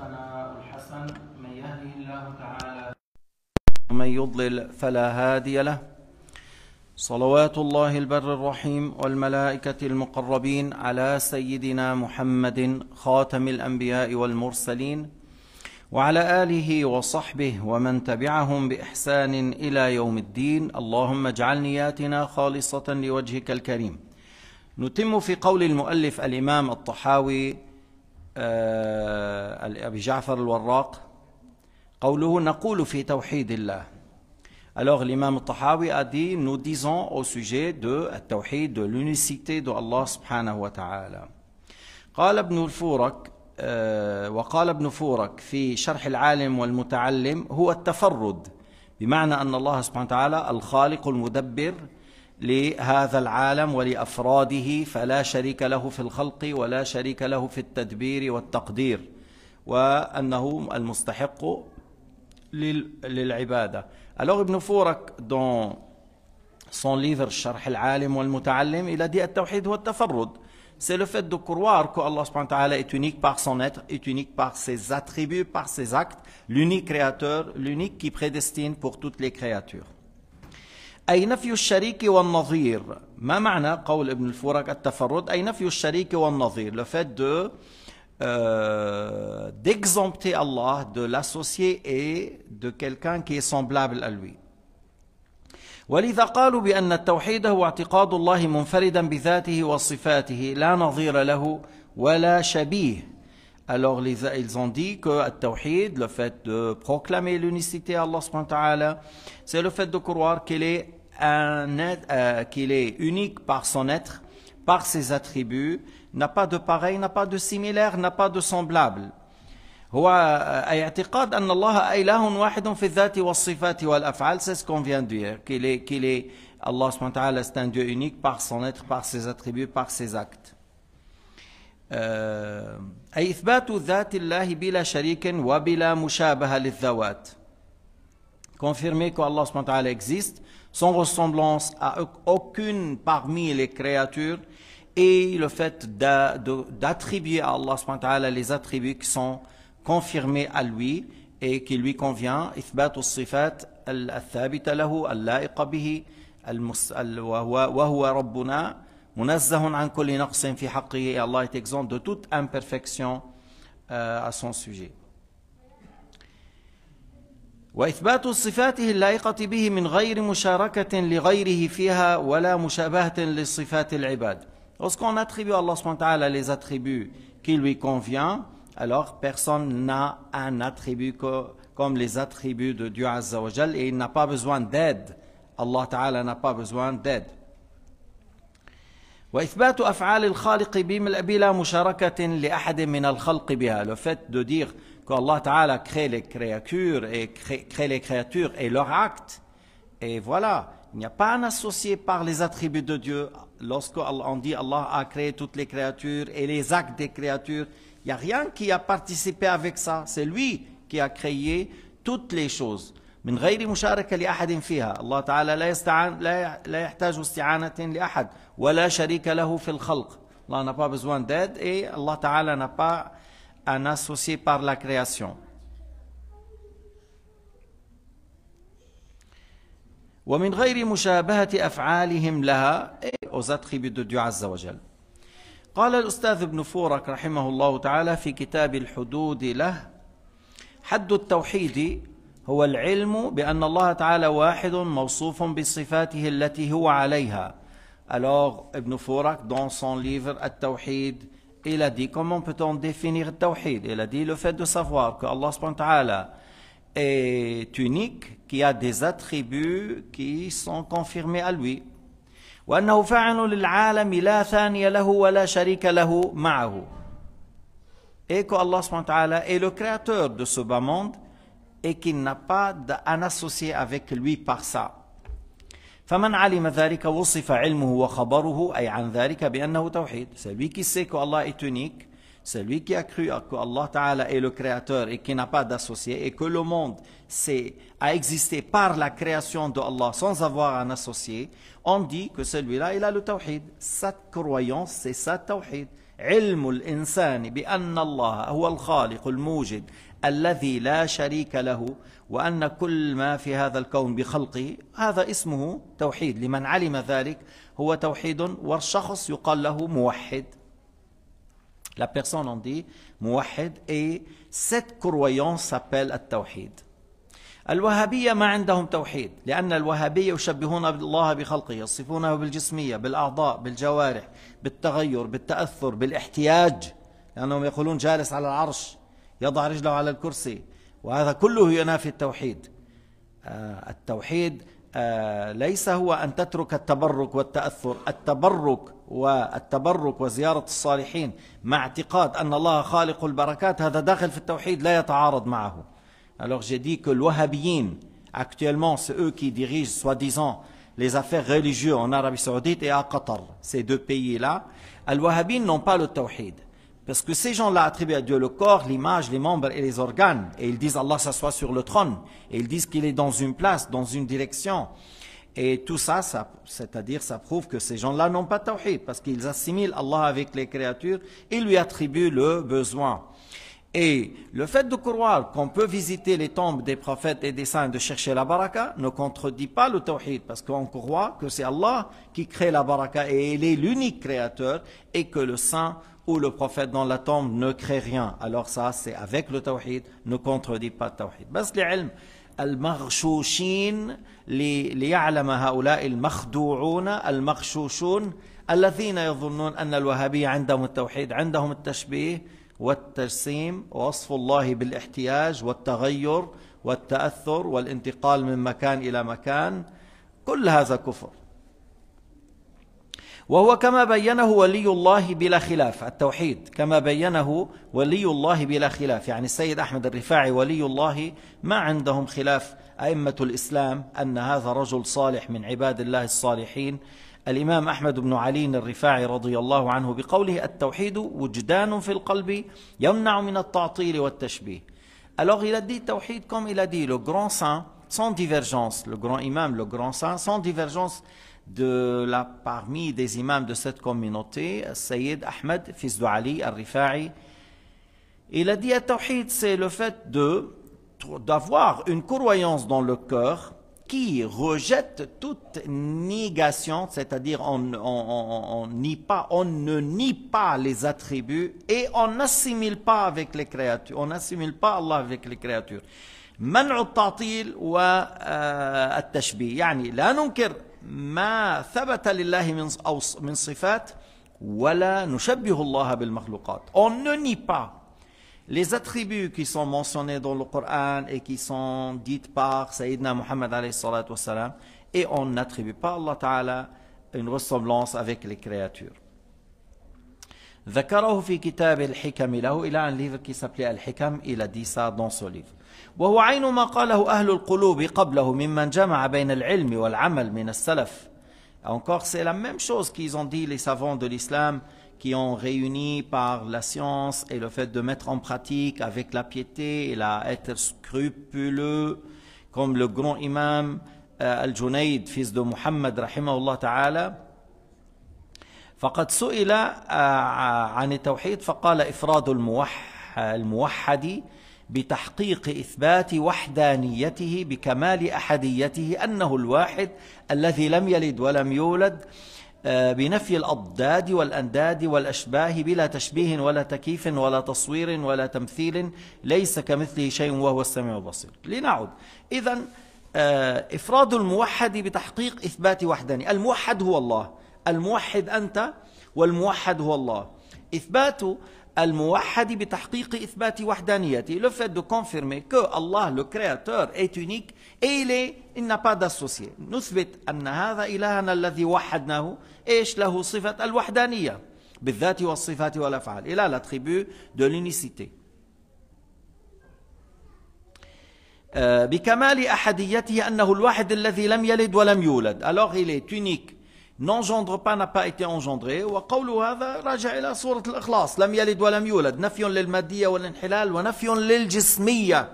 الحسن من يهده الله تعالى ومن يضلل فلا هادي له صلوات الله البر الرحيم والملائكة المقربين على سيدنا محمد خاتم الأنبياء والمرسلين وعلى آله وصحبه ومن تبعهم بإحسان إلى يوم الدين اللهم اجعل نياتنا خالصة لوجهك الكريم نتم في قول المؤلف الإمام الطحاوي آه، أبي جعفر الوراق قوله نقول في توحيد الله Alors l'imam Tahawi a dit, nous disons au sujet de التوحيد de l'unicité de Allah subhanahu wa ta'ala. قال ابن الفورك آه، وقال ابن فورك في شرح العالم والمتعلم هو التفرد بمعنى أن الله سبحانه وتعالى الخالق المدبر لهذا العالم ولافراده فلا شريك له في الخلق ولا شريك له في التدبير والتقدير وانه المستحق للعباده. الوغ ابن فورك دون سون ليفر شرح العالم والمتعلم الى دي التوحيد والتفرد. سي لو فيت دو كروار كو الله سبحانه وتعالى ات unique par son être, ات unique par ses attributs, par ses actes, l'unique créateur, l'unique qui prédestine pour toutes les créatures. أي نفي الشريك والنظير ما معنى قول ابن الفورك التفرد أي نفي الشريك والنظير لو فات دو euh, d'exempter Allah de l'associer et de quelqu'un qui est semblable à lui ولذا قالوا بأن التوحيد هو اعتقاد الله منفردا بذاته وصفاته لا نظير له ولا شبيه Alors ils ont dit que le tawhid, le fait de proclamer l'unicité à Allah c'est le fait de croire euh, qu'il est, unique par son être, par ses attributs, n'a pas de pareil, n'a pas de similaire, n'a pas de semblable. Euh, c'est ce qu'on vient de dire, qu'il est, qu'il est, Allah c'est un Dieu unique par son être, par ses attributs, par ses actes. أي إثبات ذات الله بلا شريك وبلا مشابهة للذوات confirmer qu'Allah subhanahu existe, sans ressemblance à aucune parmi les créatures et le fait d'attribuer à Allah subhanahu les attributs qui sont confirmés à lui et qui lui convient, إثبات الصفات الثابتة له اللائقة wa وهو ربنا et Allah est exempt de toute imperfection euh, à son sujet. وإثبات صفاته اللائقه به من غير لغيره فيها ولا لصفات العباد. Lorsqu'on attribue à Allah les attributs qui lui conviennent, alors personne n'a un attribut comme les attributs de Dieu Azza wa et il n'a pas besoin d'aide. Allah Ta'ala n'a pas besoin d'aide le fait de dire qu'Allah Ta'ala crée les créatures et crée, les créatures et leur actes et voilà il n'y a pas un associé par les attributs de Dieu lorsque dit Allah a créé toutes les créatures et les actes des créatures il n'y a rien qui a participé avec ça c'est lui qui a créé toutes les choses من غير مشاركة لأحد فيها الله تعالى لا يستعان لا لا يحتاج استعانة لأحد ولا شريك له في الخلق الله نبا بزوان داد اي الله تعالى نبا ان اسوسي بار لا كرياسيون ومن غير مشابهة أفعالهم لها aux attributs de عز وجل. قال الأستاذ ابن فورك رحمه الله تعالى في كتاب الحدود له حد التوحيد هو العلم بأن الله تعالى واحد موصوف بصفاته التي هو عليها Alors, Ibn Fourak, dans son livre At-Tawhid, il a dit comment peut-on définir At-Tawhid Il a dit le fait de savoir que Allah subhanahu wa ta'ala est unique, qui a des attributs qui sont confirmés à lui. وأنه فاعل للعالم لا ثاني له ولا شريك له معه. Et que Allah subhanahu wa ta'ala est le créateur de ce bas monde et qu'il n'a pas d'un associé avec lui par ça. فمن علم ذلك وصف علمه وخبره أي عن ذلك بأنه توحيد. Celui qui sait que Allah est unique, celui qui a cru que Allah Ta'ala est le créateur et qui n'a pas d'associé et que le monde a existé par la création de Allah sans avoir un associé, on dit que celui-là, il a le توحيد. Sa croyance, c'est sa توحيد. علم الإنسان بأن الله هو الخالق الموجد الذي لا شريك له وأن كل ما في هذا الكون بخلقه هذا اسمه توحيد لمن علم ذلك هو توحيد والشخص يقال له موحد لا personne, on dit, موحد, et cette croyance s'appelle التوحيد. الوهابية ما عندهم توحيد لأن الوهابية يشبهون الله بخلقه يصفونه بالجسمية بالأعضاء بالجوارح بالتغير بالتأثر بالاحتياج لأنهم يقولون جالس على العرش يضع رجله على الكرسي وهذا كله ينافي التوحيد التوحيد ليس هو أن تترك التبرك والتأثر التبرك والتبرك وزيارة الصالحين مع اعتقاد أن الله خالق البركات هذا داخل في التوحيد لا يتعارض معه Alors j'ai dit que l'Wahhabiyin, actuellement, c'est eux qui dirigent, soi-disant, les affaires religieuses en Arabie Saoudite et à Qatar, ces deux pays-là. Les Wahhabines n'ont pas le tawhid. Parce que ces gens-là attribuent à Dieu le corps, l'image, les membres et les organes. Et ils disent Allah s'assoit sur le trône. Et ils disent qu'il est dans une place, dans une direction. Et tout ça, c'est-à-dire, ça prouve que ces gens-là n'ont pas tawhid. Parce qu'ils assimilent Allah avec les créatures et lui attribuent le besoin. Et le fait de croire qu'on peut visiter les tombes des prophètes et des saints, de chercher la baraka, ne contredit pas le tawhid, parce qu'on croit que c'est Allah qui crée la baraka et il est l'unique créateur, et que le saint ou le prophète dans la tombe ne crée rien. Alors ça, c'est avec le tawhid, ne contredit pas le tawhid. Bas les al ليعلم هؤلاء المخدوعون المغشوشون al يظنون أن الوهابية عندهم التوحيد عندهم التشبيه والتجسيم ووصف الله بالاحتياج والتغير والتأثر والانتقال من مكان إلى مكان كل هذا كفر وهو كما بينه ولي الله بلا خلاف التوحيد كما بينه ولي الله بلا خلاف يعني السيد أحمد الرفاعي ولي الله ما عندهم خلاف أئمة الإسلام أن هذا رجل صالح من عباد الله الصالحين Alors il a dit tawhid comme il a dit le grand saint sans divergence, le grand imam, le grand saint sans divergence de la parmi des imams de cette communauté, Sayyid Ahmed, fils d'Ali al-Rifa'i. Il a dit tawhid c'est le fait de d'avoir une croyance dans le cœur qui rejette toute négation, c'est-à-dire on, on, on, nie pas, on ne nie pas les attributs et on n'assimile pas avec les créatures, on n'assimile pas Allah avec les créatures. منع التعطيل والتشبيه يعني لا ننكر ما ثبت لله من, من صفات ولا نشبه الله بالمخلوقات on ne nie pas les attributs qui sont mentionnés dans le Coran et qui sont dites par Sayyidina Muhammad salam, et on n'attribue pas à Allah Ta'ala une ressemblance avec les créatures. ذكره في كتاب له إلى un livre qui s'appelait Al-Hikam, il a dit ça dans ce livre وهو عين ما قاله أهل القلوب قبله ممن جمع بين العلم والعمل من السلف encore c'est la même chose qu'ils ont dit les savants de l'islam qui ont réuni par la science et le fait de mettre en pratique avec la piété et la être scrupuleux, comme le grand imam euh, al junaid fils de Muhammad, rahimahullah ta'ala, فقد سئل عن التوحيد فقال إفراد الموح الموحد بتحقيق إثبات وحدانيته بكمال أحديته أنه الواحد الذي لم يلد ولم يولد بنفي الأضداد والأنداد والأشباه بلا تشبيه ولا تكييف ولا تصوير ولا تمثيل ليس كمثله شيء وهو السميع البصير لنعد إذا آه، إفراد الموحد بتحقيق إثبات وحداني الموحد هو الله الموحد أنت والموحد هو الله إثبات الموحد بتحقيق إثبات وحدانيته لو فات دو كونفيرمي كو الله لو كرياتور اي تونيك اي لي ان با داسوسي نثبت أن هذا إلهنا الذي وحدناه إيش له صفة الوحدانية بالذات والصفات والأفعال الى لا تريبو دو l'unicité euh, بكمال أحديته أنه الواحد الذي لم يلد ولم يولد الوغ اي est n'engendre pas n'a pas ايتي engendré وقول هذا راجع إلى سورة الإخلاص لم يلد ولم يولد نفي للمادية والانحلال ونفي للجسمية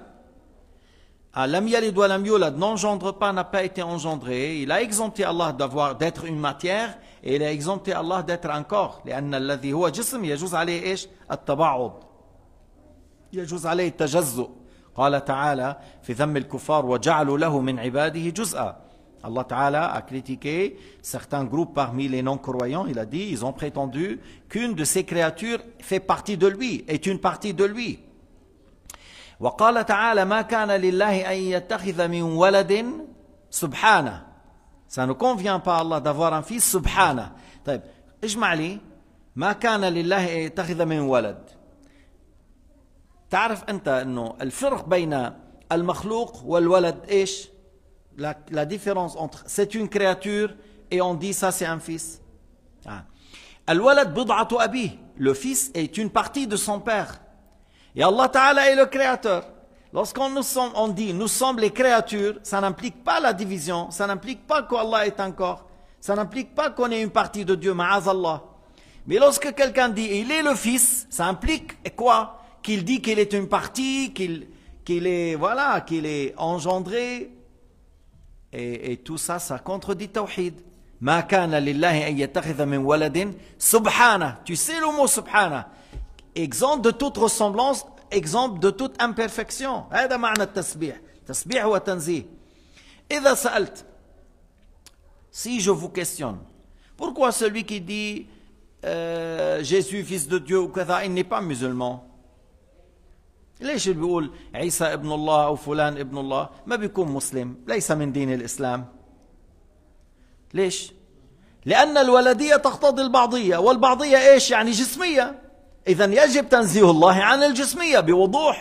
لم يلد ولم يولد n'engendre pas n'a pas ايتي engendré il a الله Allah داتر اون une matière et الله داتر exempté لأن الذي هو جسم يجوز عليه إيش التبعض يجوز عليه التجزؤ قال تعالى في ذم الكفار وجعلوا له من عباده جزءا Allah Ta'ala a critiqué certains groupes parmi les non-croyants. Il a dit, ils ont prétendu qu'une de ces créatures fait partie de lui, est une partie de lui. وقال تعالى ma كان lillahi أن يتخذ min waladin ça ne convient pas à Allah d'avoir un fils subhana. طيب اجمع لي ما كان لله walad. يتخذ من ولد تعرف أنت أنه الفرق بين المخلوق والولد إيش؟ la, différence entre c'est une créature et on dit ça c'est un fils. Ah. al Le fils est une partie de son père. Et Allah Ta'ala est le créateur. Lorsqu'on nous on dit nous sommes les créatures, ça n'implique pas la division, ça n'implique pas qu'Allah est encore ça n'implique pas qu'on est une partie de Dieu, ma'azallah. Mais lorsque quelqu'un dit il est le fils, ça implique quoi Qu'il dit qu'il est une partie, qu'il qu'il est voilà, qu'il est engendré et, tout ça, ça contredit Tawhid. Ma kana lillahi min waladin subhana. Tu sais le mot subhana. Exemple de toute ressemblance, exemple de toute imperfection. C'est معنى tasbih. تسبيح Si je vous questionne, pourquoi celui qui dit euh, Jésus, fils de Dieu, ou il n'est pas musulman Léche, il dit, Isa ibn Allah ou Fulan ibn Allah, je ne suis pas musulman. Je ne suis pas musulman. Léche. Léche. Léanne, le Waladiyah, il y a des choses. Et il y a des choses qui sont des choses. Il faut que tu te dises, il y a des choses qui sont des choses.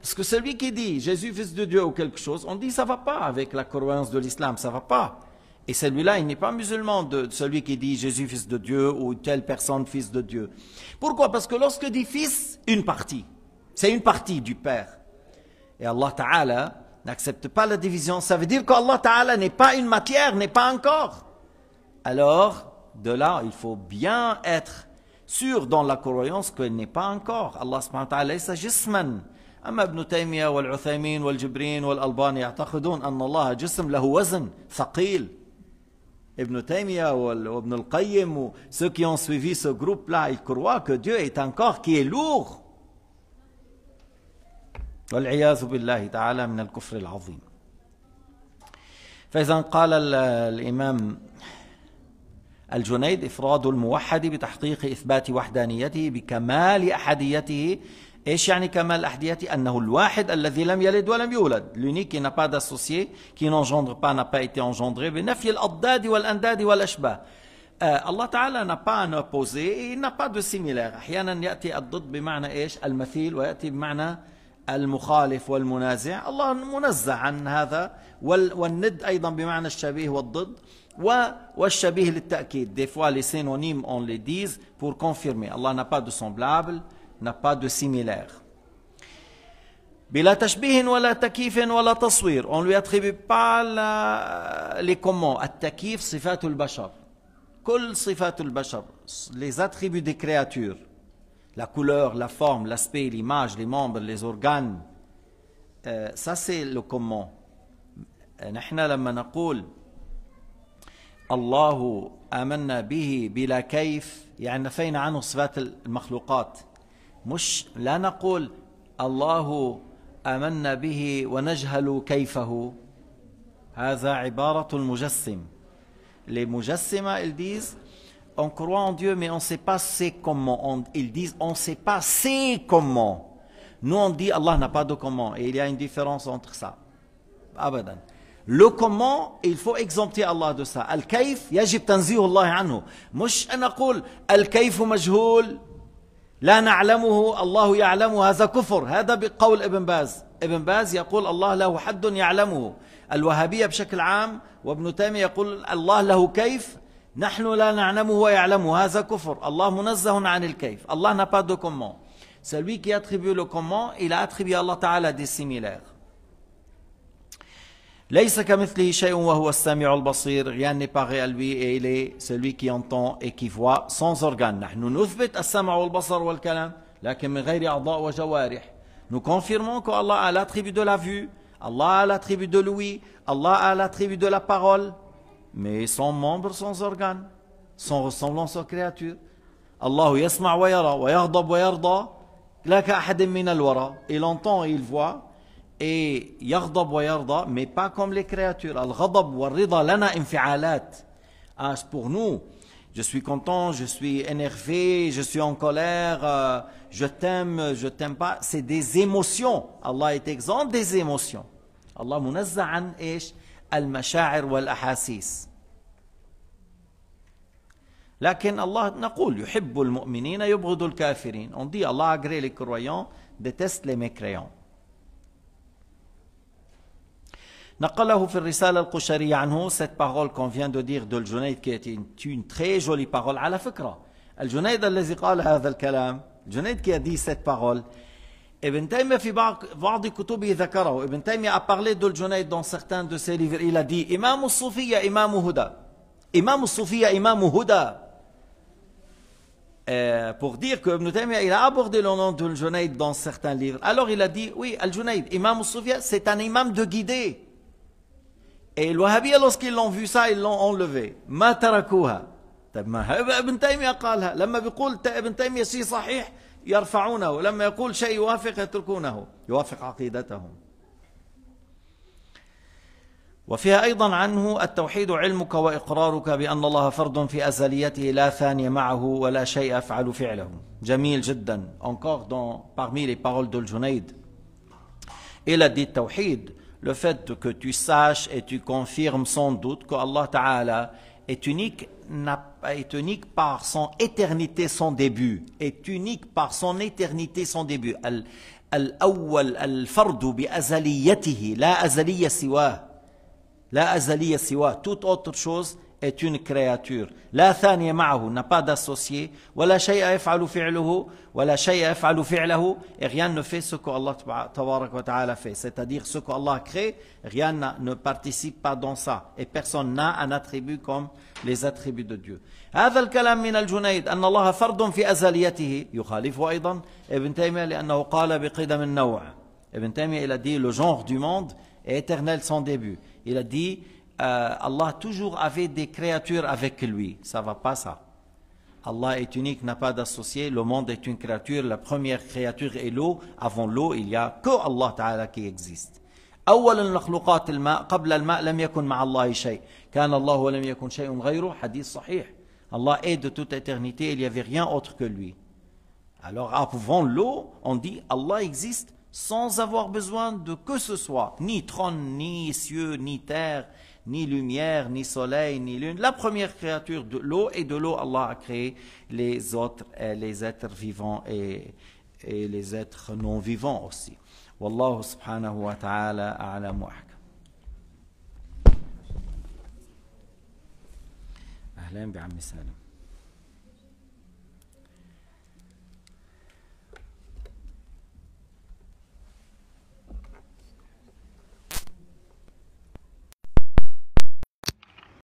Parce que celui qui dit, Jésus, fils de Dieu ou quelque chose, on dit, ça ne va pas avec la croyance de l'islam. Ça ne va pas. Et celui-là, il n'est pas musulman, celui qui dit, Jésus, fils de Dieu ou telle personne, fils de Dieu. Pourquoi Parce que lorsque dit fils, une partie. C'est une partie du Père. Et Allah Ta'ala n'accepte pas la division. Ça veut dire qu'Allah Ta'ala n'est pas une matière, n'est pas un corps. Alors, de là, il faut bien être sûr dans la croyance qu'il n'est pas un corps. Allah subhanahu wa ta'ala est jisman. أما ابن تيمية والعثيمين والجبرين والألباني يعتقدون أن الله جسم له وزن ثقيل ابن تيمية وابن القيم ceux qui ont suivi ce groupe-là ils croient que Dieu est un corps qui est lourd والعياذ بالله تعالى من الكفر العظيم فإذا قال الإمام الجنيد إفراد الموحد بتحقيق إثبات وحدانيته بكمال أحديته ايش يعني كمال أحديته؟ انه الواحد الذي لم يلد ولم يولد لونيك كي n'a pas كي qui با pas n'a أنجندري بنفي الاضداد والانداد والاشباه آه، الله تعالى نبا نبوزي un دو n'a احيانا ياتي الضد بمعنى ايش المثيل وياتي بمعنى المخالف والمنازع الله منزه عن هذا والند ايضا بمعنى الشبيه والضد والشبيه للتاكيد دي فوا لي سينونيم اون لي ديز بور كونفيرمي الله نا با دو سومبلابل نا با دو سيميلير بلا تشبيه ولا تكييف ولا تصوير اون لي اتريبي با لي كومون التكييف صفات البشر كل صفات البشر لي اتريبي دي كرياتور la couleur, la forme, l'aspect, l'image, les membres, les organes euh, ça c'est le comment نحن لما نقول الله آمنا به بلا كيف يعني نفينا عنه صفات المخلوقات مش لا نقول الله آمنا به ونجهل كيفه هذا عبارة المجسم لمجسمة Mujassima, on croit en Dieu, mais on ne sait pas c'est comment. ils disent, on ne sait pas c'est comment. Nous, on dit, Allah n'a pas de comment. Et il y a une différence entre ça. Abadan. Le comment, il faut exempter Allah de ça. Al-kaif, yajib tanzihi Allah anhu. Mush anakul, al-kaif majhoul, la na'alamuhu, Allah ya'alamu, haza kufur. Hada bi qawl Ibn Baz. Ibn Baz, yaqul Allah lahu haddun ya'alamuhu. Al-wahhabiyya bshakil am. wa ibn Tami yaqul Allah lahu kayf نحن لا نعلمه ويعلمه هذا كفر الله منزه عن الكيف Allah n'a pas de comment celui qui attribue le comment il a attribué à Allah Ta'ala des similaires ليس كمثله شيء وهو السميع البصير rien n'est pareil à lui et il est celui qui entend et qui voit sans organe نحن نثبت السمع والبصر والكلام لكن من غير أعضاء وجوارح nous confirmons que Allah a l'attribut de la vue Allah a l'attribut de l'ouïe Allah a l'attribut de la parole mais sans membres, sans organes, sans ressemblance aux créatures. Allah yasma wa yara wa yaghdab wa yarda laka ahadin min wara Il entend il voit et yaghdab wa yarda mais pas comme les créatures. Al-ghadab wa rida lana infi'alat. Ah, pour nous, je suis content, je suis énervé, je suis en colère, euh, je t'aime, je t'aime pas, c'est des émotions. Allah est exempt des émotions. Allah munazza'an ish المشاعر والاحاسيس لكن Allah نقول يحب المؤمنين يبغض الكافرين on dit Allah agrée les croyants déteste les mécréants نقله في الرسالة القشرية عنه cette parole qu'on vient de dire de الجنيد qui est une, une très jolie parole على فكرة الجنيد الذي قال هذا الكلام الجنيد qui a dit cette parole Ibn Taymiyyah, Ibn a parlé de Junayd dans certains de ses livres. Il a dit Imam al-Sufiya, Imam Huda. Imam al-Sufiya, Imam Huda. Euh, pour dire que Ibn Taymiyyah, a abordé le nom dal Junayd dans certains livres. Alors il a dit Oui, Al-Junayd, Imam al sufiyya c'est un imam de guider. Et les wahhabis, lorsqu'ils l'ont vu ça, ils l'ont enlevé. ما تركوها. Ibn ما Quand il قالها لما بيقول Ibn si شيء sahih ». يرفعونه لما يقول شيء يوافق يتركونه يوافق عقيدتهم وفيها أيضا عنه التوحيد علمك وإقرارك بأن الله فرد في أزليته لا ثاني معه ولا شيء أفعل فعله جميل جدا encore dans, parmi les paroles de الجنيد il a dit التوحيد le fait que tu saches et tu confirmes sans doute que Allah Ta'ala est unique n'a est unique par son éternité, son début, est unique par son éternité, son début. الأول الفرد بأزليته La أزلية سواه La toute autre chose est une créature. La thaniya ma'ahu n'a pas d'associé. Wa la shay'a yaf'alu fi'luhu. Wa la shay'a yaf'alu fi'lahu. Et rien ne fait ce que Allah wa ta'ala fait. C'est-à-dire ce que Allah crée, rien ne participe pas dans ça. Et personne n'a un attribut comme les attributs de Dieu. هذا الكلام من الجنيد أن الله فرد في أزليته يخالفه أيضا ابن تيمية لأنه قال بقدم النوع ابن تيمية il a dit le genre du monde est éternel sans début il a dit euh, Allah toujours avait des créatures avec lui. Ça va pas ça. Allah est unique, n'a pas d'associé. Le monde est une créature. La première créature est l'eau. Avant l'eau, il y a que Allah Ta'ala qui existe. Allah est de toute éternité il n'y avait rien autre que lui alors avant l'eau on dit Allah existe sans avoir besoin de que ce soit ni trône ni cieux ni terre ni lumière, ni soleil, ni lune. La première créature de l'eau, et de l'eau, Allah a créé les autres, les êtres vivants et, les êtres non vivants aussi. Wallahu subhanahu wa ta'ala bi